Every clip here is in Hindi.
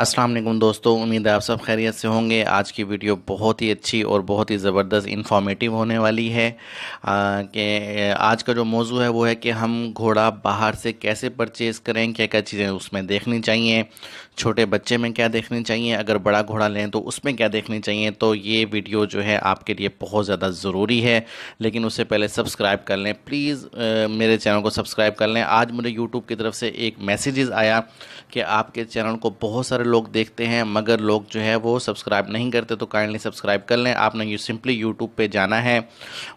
अस्सलाम वालेकुम दोस्तों उम्मीद है आप सब खैरियत से होंगे आज की वीडियो बहुत ही अच्छी और बहुत ही ज़बरदस्त इन्फॉर्मेटिव होने वाली है कि आज का जो मौजू है वो है कि हम घोड़ा बाहर से कैसे परचेज़ करें क्या क्या चीज़ें उसमें देखनी चाहिए छोटे बच्चे में क्या देखनी चाहिए अगर बड़ा घोड़ा लें तो उसमें क्या देखनी चाहिए तो ये वीडियो जो है आपके लिए बहुत ज़्यादा ज़रूरी है लेकिन उससे पहले सब्सक्राइब कर लें प्लीज़ मेरे चैनल को सब्सक्राइब कर लें आज मुझे यूट्यूब की तरफ से एक मैसेज आया कि आपके चैनल को बहुत सारे लोग देखते हैं मगर लोग जो है वो सब्सक्राइब नहीं करते तो काइंडली सब्सक्राइब कर लें आपने यू सिंपली यूट्यूब पर जाना है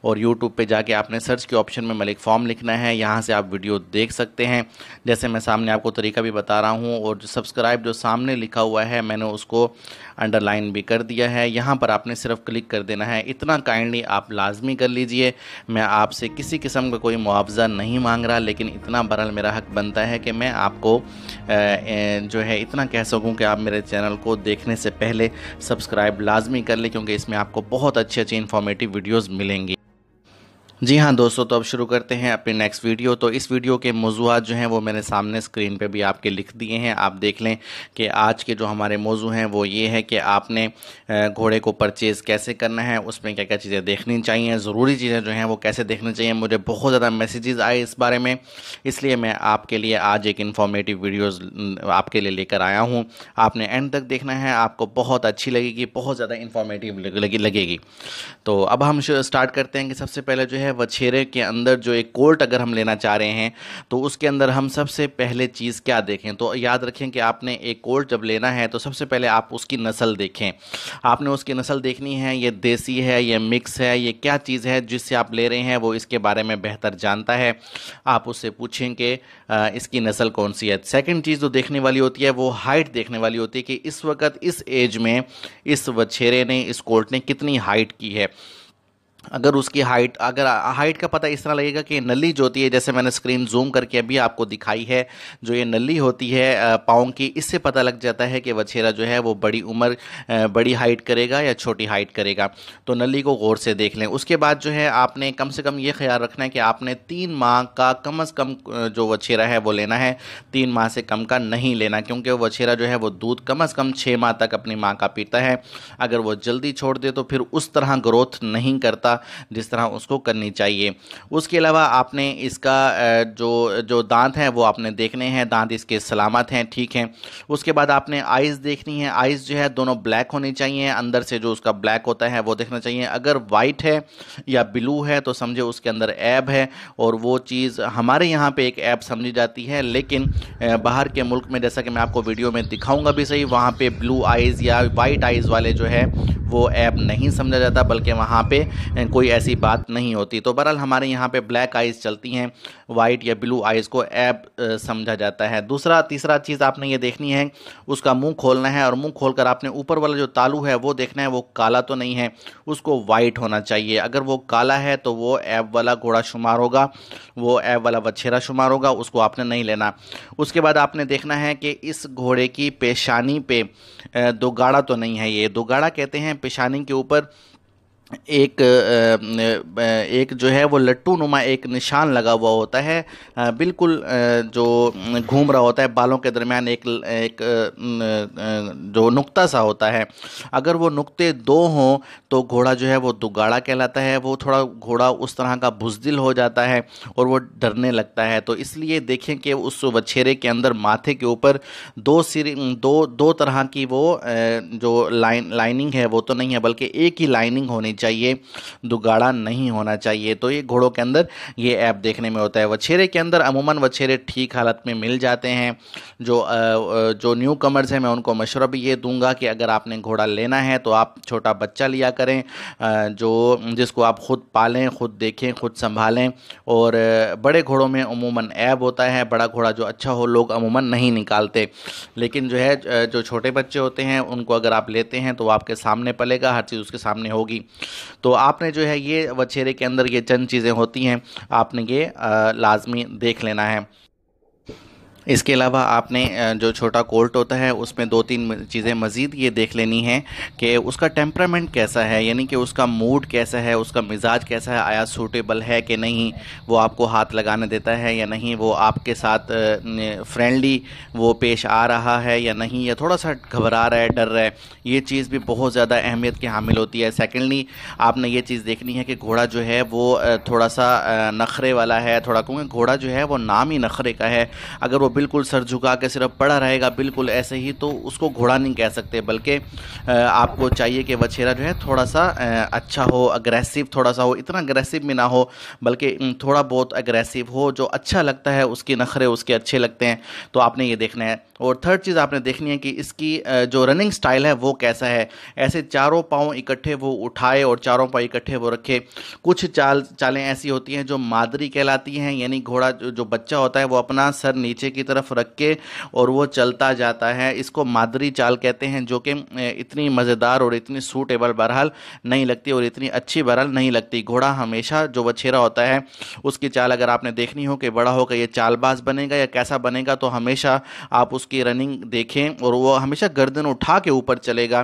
और यूट्यूब पर जाके आपने सर्च के ऑप्शन में मलिक फॉर्म लिखना है यहाँ से आप वीडियो देख सकते हैं जैसे मैं सामने आपको तरीका भी बता रहा हूँ और सब्सक्राइब जो सामने लिखा हुआ है मैंने उसको अंडरलाइन भी कर दिया है यहाँ पर आपने सिर्फ क्लिक कर देना है इतना काइंडली आप लाजमी कर लीजिए मैं आपसे किसी किस्म का कोई मुआवजा नहीं मांग रहा लेकिन इतना बरल मेरा हक बनता है कि मैं आपको जो है इतना कह सकूँ कि आप मेरे चैनल को देखने से पहले सब्सक्राइब लाजमी कर लें क्योंकि इसमें आपको बहुत अच्छी अच्छी इन्फॉर्मेटिव वीडियोज़ मिलेंगी जी हाँ दोस्तों तो अब शुरू करते हैं अपनी नेक्स्ट वीडियो तो इस वीडियो के मौजूद जो हैं वो मैंने सामने स्क्रीन पे भी आपके लिख दिए हैं आप देख लें कि आज के जो हमारे मौजू हैं वो ये है कि आपने घोड़े को परचेज़ कैसे करना है उसमें क्या क्या चीज़ें देखनी चाहिए ज़रूरी चीज़ें जो हैं वो कैसे देखनी चाहिए मुझे बहुत ज़्यादा मैसेजेज़ आए इस बारे में इसलिए मैं आपके लिए आज एक इन्फॉर्मेटिव वीडियोज़ आपके लिए लेकर आया हूँ आपने एंड तक देखना है आपको बहुत अच्छी लगेगी बहुत ज़्यादा इन्फॉर्मेटिव लगेगी तो अब हम स्टार्ट करते हैं कि सबसे पहले जो है है छेरे के अंदर जो एक कोर्ट अगर हम लेना चाह रहे हैं तो उसके अंदर हम सबसे पहले चीज़ क्या देखें तो याद रखें कि आपने एक कोर्ट जब लेना है तो सबसे पहले आप उसकी नस्ल देखें आपने उसकी नस्ल देखनी है ये देसी है ये मिक्स है ये क्या चीज़ है जिससे आप ले रहे हैं वो इसके बारे में बेहतर जानता है आप उससे पूछें कि इसकी नस्ल कौन सी है सेकेंड चीज़ जो देखने वाली होती है वो हाइट देखने वाली होती है कि इस वक्त इस एज में इस वछेरे ने इस कोर्ट ने कितनी हाइट की है अगर उसकी हाइट अगर हाइट का पता इस तरह लगेगा कि नली जो होती है जैसे मैंने स्क्रीन जूम करके अभी आपको दिखाई है जो ये नली होती है पाँव की इससे पता लग जाता है कि वछेरा जो है वो बड़ी उम्र बड़ी हाइट करेगा या छोटी हाइट करेगा तो नली को गौर से देख लें उसके बाद जो है आपने कम से कम ये ख्याल रखना है कि आपने तीन माह का कम अज़ कम जो वछेरा है वो लेना है तीन माह से कम का नहीं लेना क्योंकि वछेरा जो है वो दूध कम अज़ कम छः माह तक अपनी माँ का पीता है अगर वो जल्दी छोड़ दे तो फिर उस तरह ग्रोथ नहीं करता व्यवस्था जिस तरह उसको करनी चाहिए उसके अलावा आपने इसका जो जो दांत हैं वो आपने देखने हैं दांत इसके सलामत हैं ठीक हैं उसके बाद आपने आइज़ देखनी है आइज़ जो है दोनों ब्लैक होनी चाहिए अंदर से जो उसका ब्लैक होता है वो देखना चाहिए अगर वाइट है या ब्लू है तो समझे उसके अंदर ऐब है और वो चीज़ हमारे यहाँ पर एक ऐप समझी जाती है लेकिन बाहर के मुल्क में जैसा कि मैं आपको वीडियो में दिखाऊंगा भी सही वहाँ पर ब्लू आइज़ या वाइट आइज़ वाले जो है वो ऐप नहीं समझा जाता बल्कि वहाँ पे कोई ऐसी बात नहीं होती तो बहरहाल हमारे यहाँ पे ब्लैक आइज़ चलती हैं वाइट या ब्लू आइज़ को ऐप समझा जाता है दूसरा तीसरा चीज़ आपने ये देखनी है उसका मुंह खोलना है और मुंह खोलकर आपने ऊपर वाला जो तालू है वो देखना है वो काला तो नहीं है उसको वाइट होना चाहिए अगर वो काला है तो वो ऐप वाला घोड़ा शुमार होगा वो ऐप वाला बछेरा शुमार होगा उसको आपने नहीं लेना उसके बाद आपने देखना है कि इस घोड़े की पेशानी पे दोगाड़ा तो नहीं है ये दोगाड़ा कहते हैं पेशानी के ऊपर एक एक जो है वो लट्टू नुमा एक निशान लगा हुआ होता है बिल्कुल जो घूम रहा होता है बालों के दरमियान एक एक जो नुक्ता सा होता है अगर वो नुक्ते दो हों तो घोड़ा जो है वो दुगाड़ा कहलाता है वो थोड़ा घोड़ा उस तरह का बुजदिल हो जाता है और वो डरने लगता है तो इसलिए देखें कि उस बछेरे के अंदर माथे के ऊपर दो सिर दो दो तरह की वो जो लाइन लाइनिंग है वो तो नहीं है बल्कि एक ही लाइनिंग होनी चाहिए दुगाड़ा नहीं होना चाहिए तो ये घोड़ों के अंदर ये ऐप देखने में होता है वछेरे के अंदर अमूमन वछेरे ठीक हालत में मिल जाते हैं जो जो न्यू कमर्स हैं मैं उनको मशवरा भी ये दूंगा कि अगर आपने घोड़ा लेना है तो आप छोटा बच्चा लिया करें जो जिसको आप खुद पालें खुद देखें खुद संभालें और बड़े घोड़ों में अमूमन ऐप होता है बड़ा घोड़ा जो अच्छा हो लोग अमूमन नहीं निकालते लेकिन जो है जो छोटे बच्चे होते हैं उनको अगर आप लेते हैं तो आपके सामने पलेगा हर चीज़ उसके सामने होगी तो आपने जो है ये वछेरे के अंदर ये चंद चीज़ें होती हैं आपने ये लाजमी देख लेना है इसके अलावा आपने जो छोटा कोल्ट होता है उसमें दो तीन चीज़ें मज़ीद ये देख लेनी है कि उसका टेम्परामेंट कैसा है यानी कि उसका मूड कैसा है उसका मिजाज कैसा है आया सूटेबल है कि नहीं वो आपको हाथ लगाने देता है या नहीं वो आपके साथ फ्रेंडली वो पेश आ रहा है या नहीं या थोड़ा सा घबरा रहा है डर रहा है ये चीज़ भी बहुत ज़्यादा अहमियत की हामिल होती है सेकेंडली आपने ये चीज़ देखनी है कि घोड़ा जो है वो थोड़ा सा नखरे वाला है थोड़ा क्योंकि घोड़ा जो है वो नाम ही नखरे का है अगर वो बिल्कुल सर झुका के सिर्फ पड़ा रहेगा बिल्कुल ऐसे ही तो उसको घोड़ा नहीं कह सकते बल्कि आपको चाहिए कि वछेरा जो है थोड़ा सा अच्छा हो अग्रेसिव थोड़ा सा हो इतना अग्रेसिव भी ना हो बल्कि थोड़ा बहुत अग्रेसिव हो जो अच्छा लगता है उसके नखरे उसके अच्छे लगते हैं तो आपने ये देखना है और थर्ड चीज़ आपने देखनी है कि इसकी जो रनिंग स्टाइल है वो कैसा है ऐसे चारों पाँव इकट्ठे वो उठाए और चारों पाँव इकट्ठे वो रखे कुछ चाल चालें ऐसी होती हैं जो मादरी कहलाती हैं यानी घोड़ा जो बच्चा होता है वो अपना सर नीचे की तरफ रख के और वो चलता जाता है इसको मादरी चाल कहते हैं जो कि इतनी मज़ेदार और इतनी सूटेबल बहरहाल नहीं लगती और इतनी अच्छी बहरहाल नहीं लगती घोड़ा हमेशा जो बछेरा होता है उसकी चाल अगर आपने देखनी हो कि बड़ा होकर ये चालबाज बनेगा या कैसा बनेगा तो हमेशा आप उसकी रनिंग देखें और वो हमेशा गर्दन उठा के ऊपर चलेगा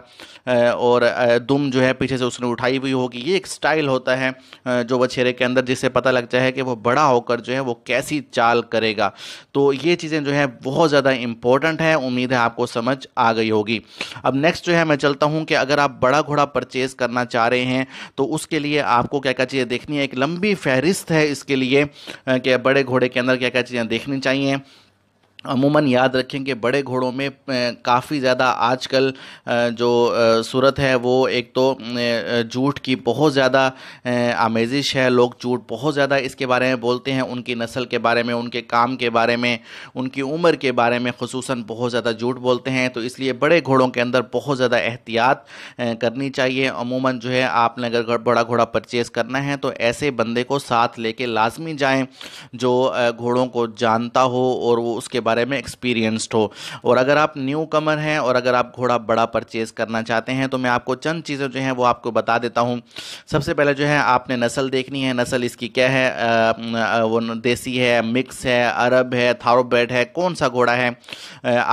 और दुम जो है पीछे से उसने उठाई हुई होगी ये एक स्टाइल होता है जो बछेरे के अंदर जिससे पता लग जाए कि वो बड़ा होकर जो है वो कैसी चाल करेगा तो ये चीज़ें जो है बहुत ज़्यादा इंपॉर्टेंट हैं उम्मीद है आपको समझ आ गई होगी अब नेक्स्ट जो है मैं चलता हूँ कि अगर आप बड़ा घोड़ा परचेज करना चाह रहे हैं तो उसके लिए आपको क्या क्या चीज़ें देखनी है एक लंबी फहरिस्त है इसके लिए कि बड़े घोड़े के अंदर क्या क्या चीज़ें देखनी चाहिए अमूमन याद रखें कि बड़े घोड़ों में काफ़ी ज़्यादा आजकल जो सूरत है वो एक तो जूठ की बहुत ज़्यादा आमेजिश है लोग जूठ बहुत ज़्यादा इसके बारे में बोलते हैं उनकी नस्ल के बारे में उनके काम के बारे में उनकी उम्र के बारे में खसूस बहुत ज़्यादा जूठ बोलते हैं तो इसलिए बड़े घोड़ों के अंदर बहुत ज़्यादा एहतियात करनी चाहिए अमूमन जो है आपने अगर बड़ा घोड़ा परचेज़ करना है तो ऐसे बंदे को साथ लेके लाजमी जाएँ जो घोड़ों को जानता हो और वो उसके बारे बारे में एक्सपीरियंस्ड हो और अगर आप न्यू कमर हैं और अगर आप घोड़ा बड़ा परचेज करना चाहते हैं तो मैं आपको चंद चीज़ें जो हैं वो आपको बता देता हूँ सबसे पहले जो है आपने नस्ल देखनी है नस्ल इसकी क्या है वो देसी है मिक्स है अरब है थारोबेड है कौन सा घोड़ा है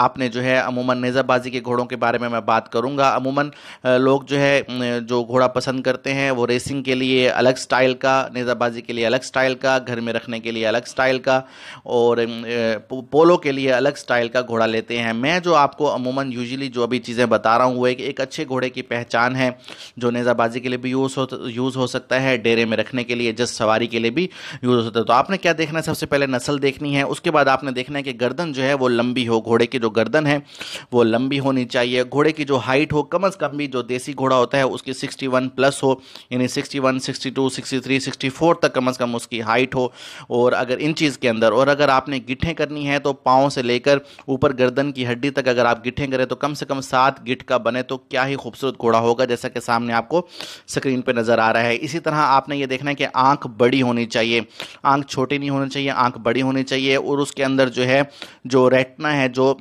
आपने जो है अमूमन नज़रबाजी के घोड़ों के बारे में मैं बात करूँगा अमूमन लोग जो है जो घोड़ा पसंद करते हैं वो रेसिंग के लिए अलग स्टाइल का नेज़ाबाजी के लिए अलग स्टाइल का घर में रखने के लिए अलग स्टाइल का और पोलो के लिए अलग स्टाइल का घोड़ा लेते हैं मैं जो आपको अमूमन यूजली जो अभी चीज़ें बता रहा हूँ वो एक, एक अच्छे घोड़े की पहचान है जो नेज़ाबाजी के लिए भी यूज़ हो यूज़ हो सकता है डेरे में रखने के लिए जस्ट सवारी के लिए भी यूज़ हो सकता है तो आपने क्या देखना है सबसे पहले नस्ल देखनी है उसके बाद आपने देखना है कि गर्दन जो है वो लंबी हो घोड़े की जो गर्दन है वो लंबी होनी चाहिए घोड़े की जो हाइट हो कम अज़ कम भी जो देसी घोड़ा होता है उसकी सिक्सटी प्लस हो यानी सिक्सटी वन सिक्सटी टू तक कम अज़ कम उसकी हाइट हो और अगर इन चीज़ के अंदर और अगर आपने गिट्ठें करनी है तो पाँव से लेकर ऊपर गर्दन की हड्डी तक अगर आप गिठें करें तो कम से कम सात गिट का बने तो क्या ही खूबसूरत घोड़ा होगा जैसा कि सामने आपको स्क्रीन पर नज़र आ रहा है इसी तरह आपने ये देखना है कि आँख बड़ी होनी चाहिए आँख छोटी नहीं होनी चाहिए आँख बड़ी होनी चाहिए और उसके अंदर जो है जो रेटना है जो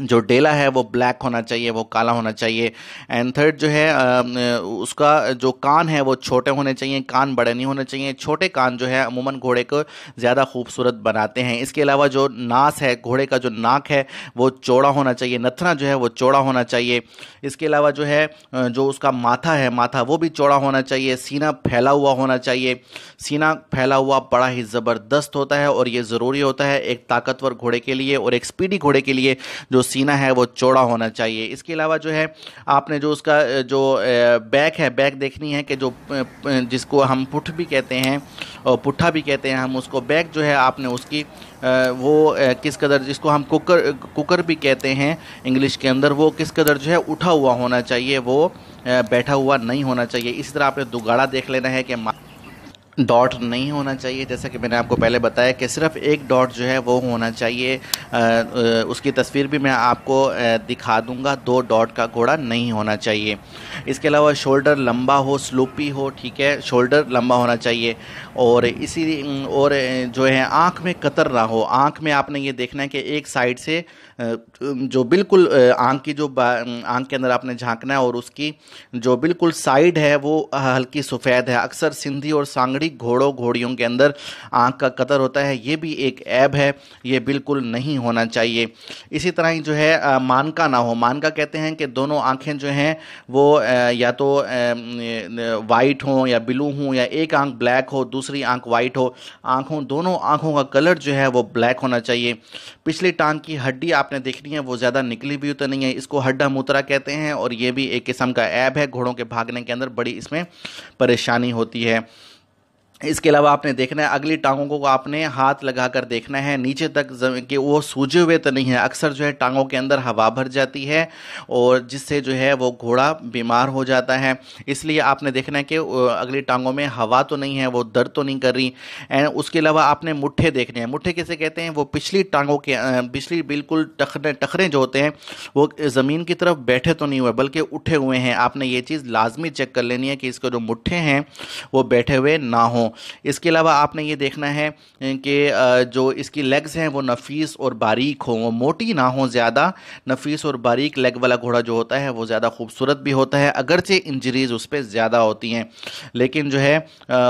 जो डेला है वो ब्लैक होना चाहिए वो काला होना चाहिए एंड थर्ड जो है उसका जो कान है वो छोटे होने चाहिए कान बड़े नहीं होने चाहिए छोटे कान जो है अमूमन घोड़े को ज़्यादा खूबसूरत बनाते हैं इसके अलावा जो नास है घोड़े का जो नाक है वो चौड़ा होना चाहिए नथना जो है वो चौड़ा होना चाहिए इसके अलावा जो है जो उसका माथा है माथा वो भी चौड़ा होना चाहिए सीना फैला हुआ होना चाहिए सीना फैला हुआ बड़ा ही ज़बरदस्त होता है और ये ज़रूरी होता है एक ताकतवर घोड़े के लिए और एक स्पीडी घोड़े के लिए जो सीना है वो चौड़ा होना चाहिए इसके अलावा जो है आपने जो उसका जो बैक है बैक देखनी है कि जो जिसको हम पुठ भी कहते हैं और पुट्ठा भी कहते हैं हम उसको बैक जो है आपने उसकी वो किस कदर जिसको हम कुकर कुकर भी कहते हैं इंग्लिश के अंदर वो किस कदर जो है उठा हुआ होना चाहिए वो बैठा हुआ नहीं होना चाहिए इसी तरह आपने दुगाड़ा देख लेना है कि डॉट नहीं होना चाहिए जैसा कि मैंने आपको पहले बताया कि सिर्फ एक डॉट जो है वो होना चाहिए उसकी तस्वीर भी मैं आपको दिखा दूंगा दो डॉट का घोड़ा नहीं होना चाहिए इसके अलावा शोल्डर लंबा हो स्लूपी हो ठीक है शोल्डर लंबा होना चाहिए और इसी और जो है आँख में कतर ना हो आँख में आपने ये देखना है कि एक साइड से जो बिल्कुल आंख की जो आंख के अंदर आपने झांकना है और उसकी जो बिल्कुल साइड है वो हल्की सफ़ेद है अक्सर सिंधी और सांगड़ी घोड़ों घोड़ियों के अंदर आंख का कतर होता है ये भी एक ऐब है ये बिल्कुल नहीं होना चाहिए इसी तरह ही जो है मानका ना हो मानका कहते हैं कि दोनों आँखें जो हैं वो या तो वाइट हों या ब्लू हों या एक आंख ब्लैक हो दूसरी आंख वाइट हो आंखों दोनों आंखों का कलर जो है वो ब्लैक होना चाहिए पिछली टांग की हड्डी आपने देखनी है वो ज़्यादा निकली भी तो नहीं है इसको हड्डा मूत्रा कहते हैं और ये भी एक किस्म का ऐब है घोड़ों के भागने के अंदर बड़ी इसमें परेशानी होती है इसके अलावा आपने देखना है अगली टांगों को आपने हाथ लगा कर देखना है नीचे तक कि वो सूजे हुए तो नहीं है अक्सर जो है टांगों के अंदर हवा भर जाती है और जिससे जो है वो घोड़ा बीमार हो जाता है इसलिए आपने देखना है कि अगली टांगों में हवा तो नहीं है वो दर्द तो नहीं कर रही एंड उसके अलावा आपने मुठ्ठे देखने हैं मुठ्ठे कैसे कहते हैं वो पिछली टांगों के पिछली बिल्कुल टखरे टखरे जो होते हैं वो ज़मीन की तरफ बैठे तो नहीं हुए बल्कि उठे हुए हैं आपने ये चीज़ लाजमी चेक कर लेनी है कि इसके जो मुठ्ठे हैं वो बैठे हुए ना हों इसके अलावा आपने ये देखना है कि जो इसकी लेग्स हैं वो नफीस और बारीक हों वो मोटी ना हो ज़्यादा नफीस और बारीक लेग वाला घोड़ा जो होता है वो ज़्यादा खूबसूरत भी होता है अगरचे इंजरीज़ उस पर ज़्यादा होती हैं लेकिन जो है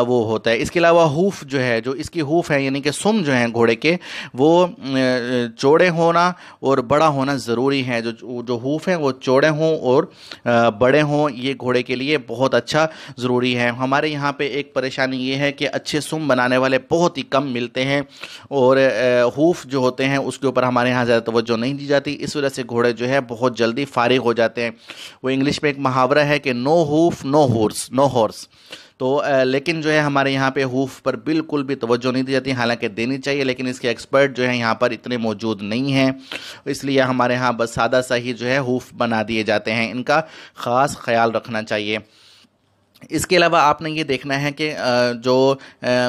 वो होता है इसके अलावा हूफ जो है जो इसकी हूफ है यानी कि सुम जो हैं घोड़े के वो चौड़े होना और बड़ा होना ज़रूरी है जो जो हूफ हैं वो चौड़े हों और बड़े हों ये घोड़े के लिए बहुत अच्छा ज़रूरी है हमारे यहाँ पर एक परेशानी ये है हैं कि अच्छे सुम बनाने वाले बहुत ही कम मिलते हैं और हूफ जो होते हैं उसके ऊपर हमारे यहाँ ज़्यादा तोज्जो नहीं दी जाती इस वजह से घोड़े जो है बहुत जल्दी फारिग हो जाते हैं वो इंग्लिश में एक मुहावरा है कि no hoof no horse no horse तो लेकिन जो है हमारे यहाँ पे हूफ पर बिल्कुल भी तवज्जो नहीं दी जाती हालांकि देनी चाहिए लेकिन इसके एक्सपर्ट जो है यहाँ पर इतने मौजूद नहीं हैं इसलिए हमारे यहाँ बस सादा सा ही जो है हूफ बना दिए जाते हैं इनका ख़ास ख्याल रखना चाहिए इसके अलावा आपने ये देखना है कि जो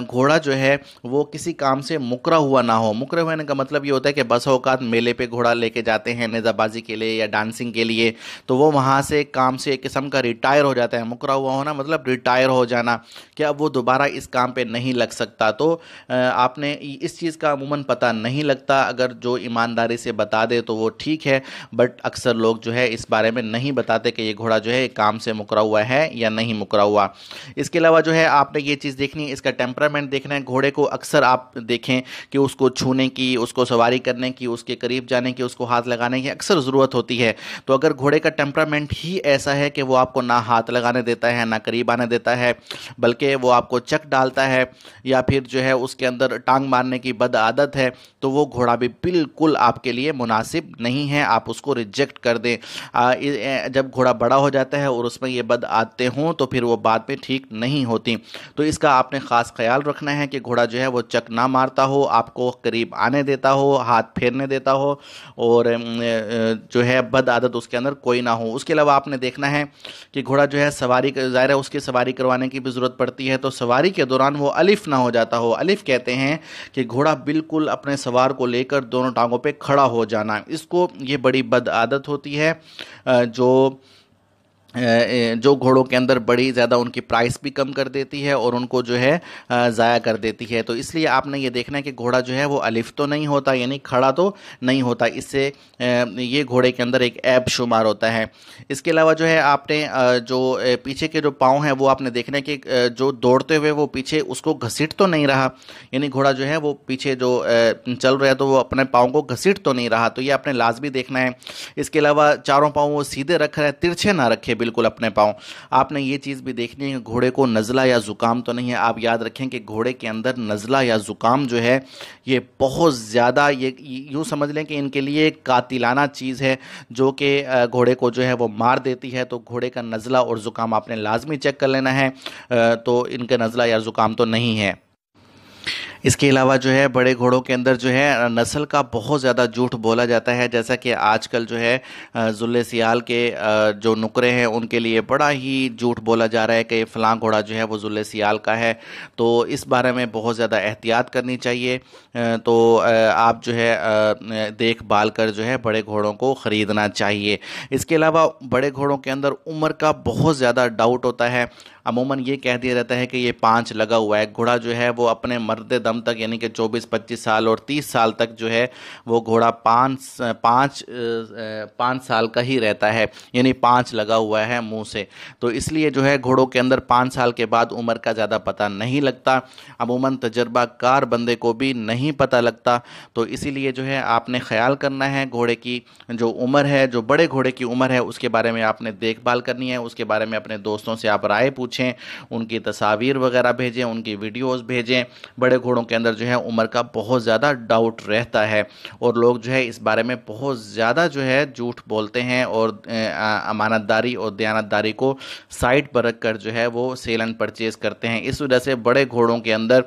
घोड़ा जो है वो किसी काम से मुकरा हुआ ना हो मुकर होने का मतलब ये होता है कि बस अवकात मेले पे घोड़ा लेके जाते हैं नज़ाबाजी के लिए या डांसिंग के लिए तो वो वहाँ से काम से एक किस्म का रिटायर हो जाता है मुकरा हुआ होना मतलब रिटायर हो जाना कि अब वो दोबारा इस काम पर नहीं लग सकता तो आपने इस चीज़ का अमूमन पता नहीं लगता अगर जो ईमानदारी से बता दे तो वो ठीक है बट अक्सर लोग जो है इस बारे में नहीं बताते कि ये घोड़ा जो है काम से मुकरा हुआ है या नहीं मुकरा हुआ इसके अलावा जो है आपने ये चीज़ देखनी है इसका टेम्परामेंट देखना है घोड़े को अक्सर आप देखें कि उसको छूने की उसको सवारी करने की उसके करीब जाने की उसको हाथ लगाने की अक्सर ज़रूरत होती है तो अगर घोड़े का टेम्परामेंट ही ऐसा है कि वो आपको ना हाथ लगाने देता है ना करीब आने देता है बल्कि वो आपको चक डालता है या फिर जो है उसके अंदर टांग मारने की बद आदत है तो वो घोड़ा भी बिल्कुल आपके लिए मुनासिब नहीं है आप उसको रिजेक्ट कर दें जब घोड़ा बड़ा हो जाता है और उसमें ये बद आते हों तो फिर वो वो बाद में ठीक नहीं होती तो इसका आपने ख़ास ख्याल रखना है कि घोड़ा जो है वो चक ना मारता हो आपको करीब आने देता हो हाथ फेरने देता हो और जो है बद आदत उसके अंदर कोई ना हो उसके अलावा आपने देखना है कि घोड़ा जो है सवारी ज़ाहिर है उसकी सवारी करवाने की भी ज़रूरत पड़ती है तो सवारी के दौरान वो अलिफ ना हो जाता हो अलिफ कहते हैं कि घोड़ा बिल्कुल अपने सवार को लेकर दोनों टांगों पर खड़ा हो जाना इसको ये बड़ी बद आदत होती है जो जो घोड़ों के अंदर बड़ी ज़्यादा उनकी प्राइस भी कम कर देती है और उनको जो है ज़ाया कर देती है तो इसलिए आपने ये देखना है कि घोड़ा जो है वो अलिफ तो नहीं होता यानी खड़ा तो नहीं होता इससे ये घोड़े के अंदर एक ऐप शुमार होता है इसके अलावा जो है आपने जो पीछे के जो पाँव हैं वो आपने देखना है कि जो दौड़ते हुए वो पीछे उसको घसीट तो नहीं रहा यानी घोड़ा जो है वो पीछे जो चल रहा है तो वो अपने पाँव को घसीट तो नहीं रहा तो ये आपने लाजमी देखना है इसके अलावा चारों पाँव वो सीधे रख रहे हैं तिरछे ना रखे बिल्कुल अपने पाँव आपने ये चीज़ भी देखनी है घोड़े को नज़ला या ज़ुकाम तो नहीं है आप याद रखें कि घोड़े के अंदर नज़ला या ज़ुकाम जो है ये बहुत ज़्यादा ये यूँ समझ लें कि इनके लिए एक कातिलाना चीज़ है जो कि घोड़े को जो है वो मार देती है तो घोड़े का नज़ला और ज़ुकाम आपने लाजमी चेक कर लेना है तो इनका नज़ला या ज़ुकाम तो नहीं है इसके अलावा जो है बड़े घोड़ों के अंदर जो है नस्ल का बहुत ज़्यादा झूठ बोला जाता है जैसा कि आजकल जो है जुल्ले सियाल के जो नुकरे हैं उनके लिए बड़ा ही झूठ बोला जा रहा है कि फ़लाँ घोड़ा जो है वो जुल्ले सियाल का है तो इस बारे में बहुत ज़्यादा एहतियात करनी चाहिए तो आप जो है देखभाल कर जो है बड़े घोड़ों को ख़रीदना चाहिए इसके अलावा बड़े घोड़ों के अंदर उम्र का बहुत ज़्यादा डाउट होता है अमूमन ये कह दिया जाता है कि ये पाँच लगा हुआ है घोड़ा जो है वो अपने मर्द दम दम तक यानी कि 24-25 साल और 30 साल तक जो है वो घोड़ा पाँच पाँच पाँच साल का ही रहता है यानी पाँच लगा हुआ है मुंह से तो इसलिए जो है घोड़ों के अंदर पाँच साल के बाद उम्र का ज़्यादा पता नहीं लगता अमूमन तजर्बाकार बंदे को भी नहीं पता लगता तो इसीलिए जो है आपने ख्याल करना है घोड़े की जो उम्र है जो बड़े घोड़े की उम्र है उसके बारे में आपने देखभाल करनी है उसके बारे में अपने दोस्तों से आप राय पूछें उनकी तस्वीर वगैरह भेजें उनकी वीडियोस भेजें बड़े घोड़ों के अंदर जो है उम्र का बहुत ज़्यादा डाउट रहता है और लोग जो है इस बारे में बहुत ज़्यादा जो है झूठ बोलते हैं और अमानतदारी और दयानतदारी को साइड पर रख कर जो है वो सेल एंड परचेज़ करते हैं इस वजह से बड़े घोड़ों के अंदर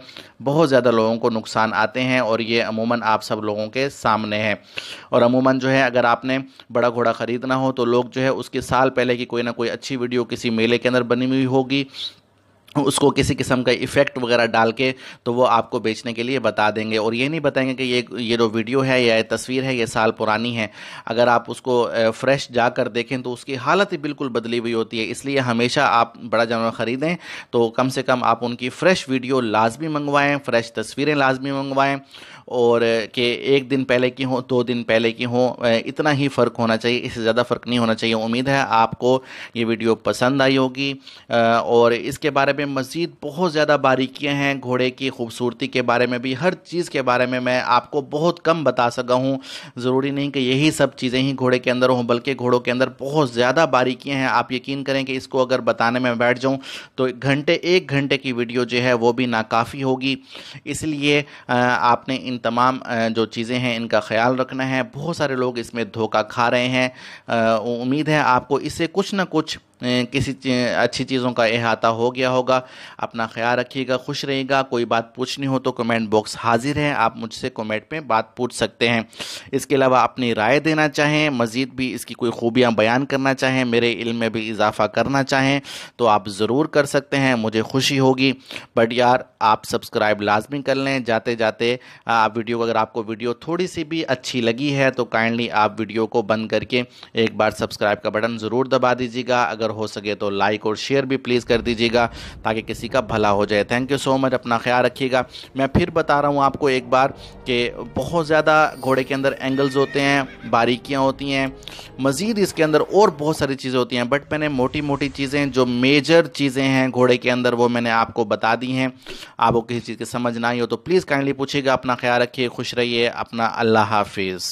बहुत ज़्यादा लोगों को नुकसान आते हैं और ये अमूमन आप सब लोगों के सामने है और अमूमन जो है अगर आपने बड़ा घोड़ा ख़रीदना हो तो लोग जो है उसके साल पहले की कोई ना कोई अच्छी वीडियो किसी मेले के अंदर बनी हुई होगी उसको किसी किस्म का इफ़ेक्ट वगैरह डाल के तो वो आपको बेचने के लिए बता देंगे और ये नहीं बताएंगे कि ये ये जो वीडियो है या तस्वीर है ये साल पुरानी है अगर आप उसको फ्रेश जा कर देखें तो उसकी हालत ही बिल्कुल बदली हुई होती है इसलिए हमेशा आप बड़ा जानवर ख़रीदें तो कम से कम आप उनकी फ़्रेश वीडियो लाजमी मंगवाएँ फ़्रेश तस्वीरें लाजमी मंगवाएँ और कि एक दिन पहले की हों दो दिन पहले की हों इतना ही फ़र्क होना चाहिए इससे ज़्यादा फ़र्क नहीं होना चाहिए उम्मीद है आपको ये वीडियो पसंद आई होगी और इसके बारे में में मज़ीद बहुत ज़्यादा बारीकियाँ हैं घोड़े की खूबसूरती के बारे में भी हर चीज़ के बारे में मैं आपको बहुत कम बता सका हूँ ज़रूरी नहीं कि यही सब चीज़ें ही घोड़े के अंदर हों बल्कि घोड़ों के अंदर बहुत ज़्यादा बारीकियाँ हैं आप यकीन करें कि इसको अगर बताने में बैठ जाऊँ तो घंटे एक घंटे की वीडियो जो है वो भी नाकाफ़ी होगी इसलिए आपने इन तमाम जो चीज़ें हैं इनका ख्याल रखना है बहुत सारे लोग इसमें धोखा खा रहे हैं उम्मीद है आपको इससे कुछ ना कुछ किसी अच्छी चीज़ों का अहाता हो गया होगा अपना ख्याल रखिएगा खुश रहिएगा कोई बात पूछनी हो तो कमेंट बॉक्स हाजिर है आप मुझसे कमेंट में बात पूछ सकते हैं इसके अलावा अपनी राय देना चाहें मज़ीद भी इसकी कोई खूबियाँ बयान करना चाहें मेरे इल्म में भी इजाफ़ा करना चाहें तो आप ज़रूर कर सकते हैं मुझे खुशी होगी बट यार आप सब्सक्राइब लाजमी कर लें जाते जाते आप वीडियो अगर आपको वीडियो थोड़ी सी भी अच्छी लगी है तो काइंडली आप वीडियो को बंद करके एक बार सब्सक्राइब का बटन ज़रूर दबा दीजिएगा अगर अगर हो सके तो लाइक और शेयर भी प्लीज़ कर दीजिएगा ताकि किसी का भला हो जाए थैंक यू सो मच अपना ख्याल रखिएगा मैं फिर बता रहा हूँ आपको एक बार कि बहुत ज़्यादा घोड़े के अंदर एंगल्स होते हैं बारीकियाँ होती हैं मज़ीद इसके अंदर और बहुत सारी चीज़ें होती हैं बट मैंने मोटी मोटी चीज़ें जो मेजर चीज़ें हैं घोड़े के अंदर वो मैंने आपको बता दी हैं आपको किसी चीज़ की समझ ना आई हो तो प्लीज़ काइंडली पूछिएगा अपना ख्याल रखिए खुश रहिए अपना अल्लाह हाफिज़